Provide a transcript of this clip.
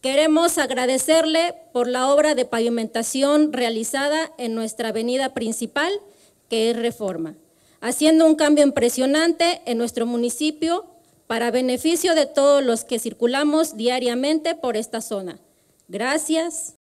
Queremos agradecerle por la obra de pavimentación realizada en nuestra avenida principal, que es Reforma, haciendo un cambio impresionante en nuestro municipio para beneficio de todos los que circulamos diariamente por esta zona. Gracias.